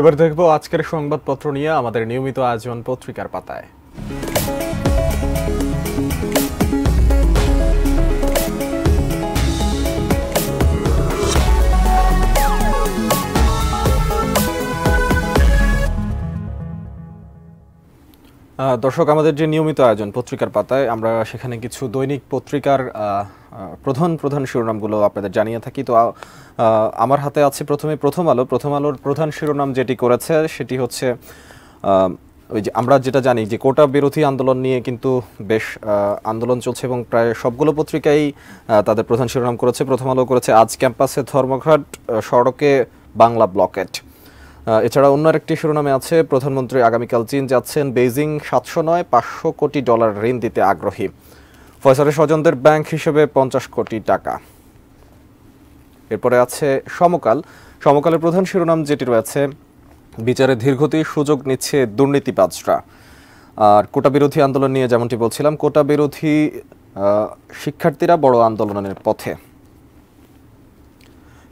এবার দেখব আজকের সংবাদপত্র নিয়ে আমাদের নিয়মিত আয়োজন পত্রিকার পাতায় দর্শক আমাদের যে নিয়মিত আয়োজন পত্রিকার পাতায় আমরা সেখানে কিছু দৈনিক পত্রিকার প্রধান প্রধান শিরোনামগুলো আপনাদের জানিয়ে থাকি তো আমার হাতে আছে প্রথমে প্রথম আলো প্রথম আলোর প্রধান শিরোনাম যেটি করেছে সেটি হচ্ছে ওই যে আমরা যেটা জানি যে কোটা বিরোধী আন্দোলন নিয়ে কিন্তু বেশ আন্দোলন চলছে এবং প্রায় সবগুলো পত্রিকাই তাদের প্রধান শিরোনাম করেছে প্রথম আলো করেছে আজ ক্যাম্পাসে ধর্মঘাট সড়কে বাংলা ব্লকেট এছাড়া অন্য আরেকটি শিরোনামে আছে প্রধানমন্ত্রী আগামীকাল চীন যাচ্ছেন বেইজিং সাতশো নয় পাঁচশো কোটি ডলার ঋণ দিতে আগ্রহী ফয়সালের স্বজনদের ব্যাংক হিসেবে পঞ্চাশ কোটি টাকা এরপরে আছে সমকাল সমকালের প্রধান শিরোনাম যেটি রয়েছে বিচারে ধীরগতি সুযোগ নিচ্ছে দুর্নীতিবাজরা আর কোটা বিরোধী আন্দোলন নিয়ে যেমনটি বলছিলাম কোটা বিরোধী শিক্ষার্থীরা বড় আন্দোলনের পথে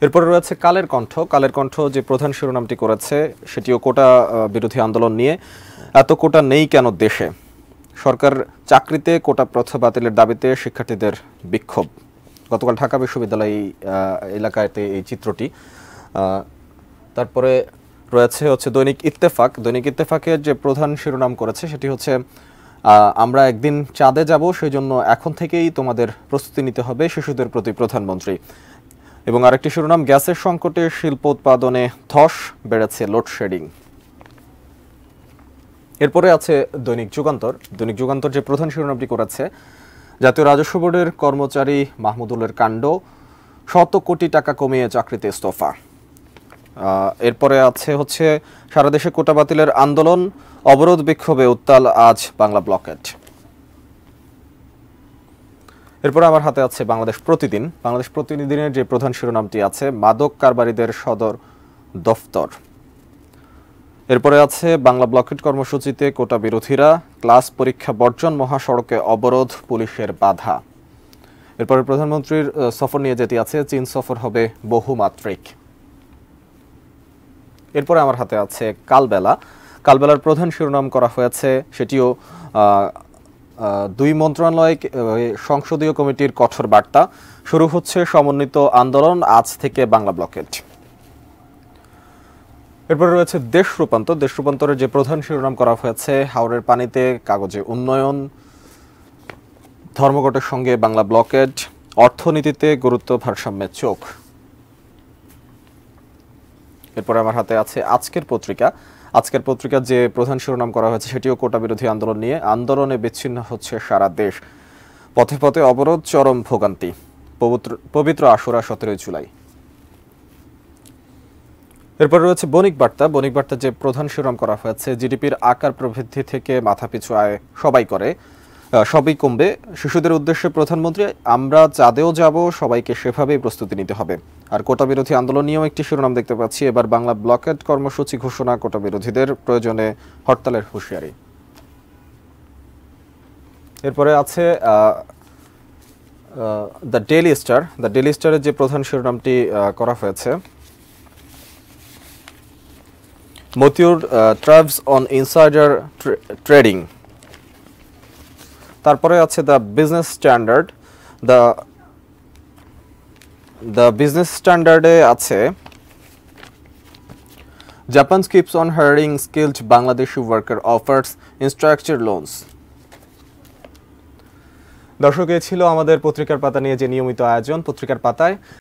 এরপরে রয়েছে কালের কণ্ঠ কালের কণ্ঠ যে প্রধান শিরোনামটি করেছে সেটিও কোটা বিরোধী আন্দোলন নিয়ে এত কোটা নেই কেন দেশে সরকার চাকরিতে কোটা প্রথা বাতিলের দাবিতে শিক্ষার্থীদের বিক্ষোভ গতকাল ঢাকা বিশ্ববিদ্যালয় এলাকাতে এই চিত্রটি তারপরে রয়েছে হচ্ছে দৈনিক ইত্তেফাক দৈনিক ইত্তেফাকের যে প্রধান শিরোনাম করেছে সেটি হচ্ছে আমরা একদিন চাঁদে যাব সেই জন্য এখন থেকেই তোমাদের প্রস্তুতি নিতে হবে শিশুদের প্রতি প্রধানমন্ত্রী এবং আরেকটি শিরোনাম গ্যাসের সংকটে শিল্প উৎপাদনে ধস বেড়েছে লোডশেডিং এরপরে আছে দৈনিক যুগান্তর দৈনিক যুগান্তর যে প্রধান শিরোনামটি করেছে জাতীয় রাজস্ব বোর্ডের কর্মচারী মাহমুদুলের কাণ্ড শত কোটি টাকা কমিয়ে চাকরিতে ইস্তফা এরপরে আছে হচ্ছে সারা দেশে কোটা বাতিলের আন্দোলন অবরোধ বিক্ষোভে উত্তাল আজ বাংলা ব্লকেট এরপর আমার হাতে আছে বাংলাদেশ প্রতিদিন বাংলাদেশ প্রতিদিনের যে প্রধান শিরোনামটি আছে মাদক কারবারিদের সদর দফতর এরপরে আছে বাংলা ব্লকেট কর্মসূচিতে কোটা বিরোধীরা ক্লাস পরীক্ষা বর্জন মহাসড়কে অবরোধ পুলিশের বাধা এরপরে প্রধানমন্ত্রীর সফর নিয়ে যেটি আছে চীন সফর হবে বহুমাত্রিক এরপরে আমার হাতে আছে কালবেলা কালবেলার প্রধান শিরোনাম করা হয়েছে সেটিও দুই মন্ত্রণালয় সংসদীয় কমিটির কঠোর বার্তা শুরু হচ্ছে সমন্বিত আন্দোলন আজ থেকে বাংলা ব্লকেট এরপরে রয়েছে দেশ রূপান্তর দেশ রূপান্তরের যে প্রধান শিরোনাম করা হয়েছে হাওড়ের পানিতে কাগজে উন্নয়ন ধর্মঘটের সঙ্গে বাংলা ব্লকেট অর্থনীতিতে গুরুত্ব ভারসাম্যের চোখ এরপরে আমার হাতে আছে আজকের পত্রিকা আজকের পত্রিকার যে প্রধান শিরোনাম করা হয়েছে সেটিও কোটা বিরোধী আন্দোলন নিয়ে আন্দোলনে বিচ্ছিন্ন হচ্ছে সারা দেশ পথে পথে অবরোধ চরম ভোগান্তি পবিত্র আশুরা সতেরোই জুলাই এরপর রয়েছে বণিক বার্তা বণিক বার্তা যে প্রধান শিরোনাম করা হয়েছে জিডিপির আকার প্রবৃদ্ধি থেকে মাথাপিছু আয় সবাই করে সবই কমবে শিশুদের উদ্দেশ্যে প্রধানমন্ত্রী আমরা চাঁদেও যাব সবাইকে সেভাবেই প্রস্তুতি নিতে হবে আর কোটা বিরোধী আন্দোলন নিয়েও একটি শিরোনাম দেখতে পাচ্ছি এবার বাংলা ব্লকেট কর্মসূচি ঘোষণা কোটা বিরোধীদের প্রয়োজনে হরতালের হুঁশিয়ারি এরপরে আছে the Daily Star the Daily স্টারের যে প্রধান শিরোনামটি করা হয়েছে Motiur traps on insider trading তারপরে আছে the Business Standard the the Business স্ট্যান্ডার্ডে আছে Japan skips on hiring skilled Bangladeshi worker offers infrastructure loans দর্শক এ ছিল আমাদের পত্রিকার পাতা নিয়ে যে নিয়মিত আয়োজন পত্রিকার পাতায়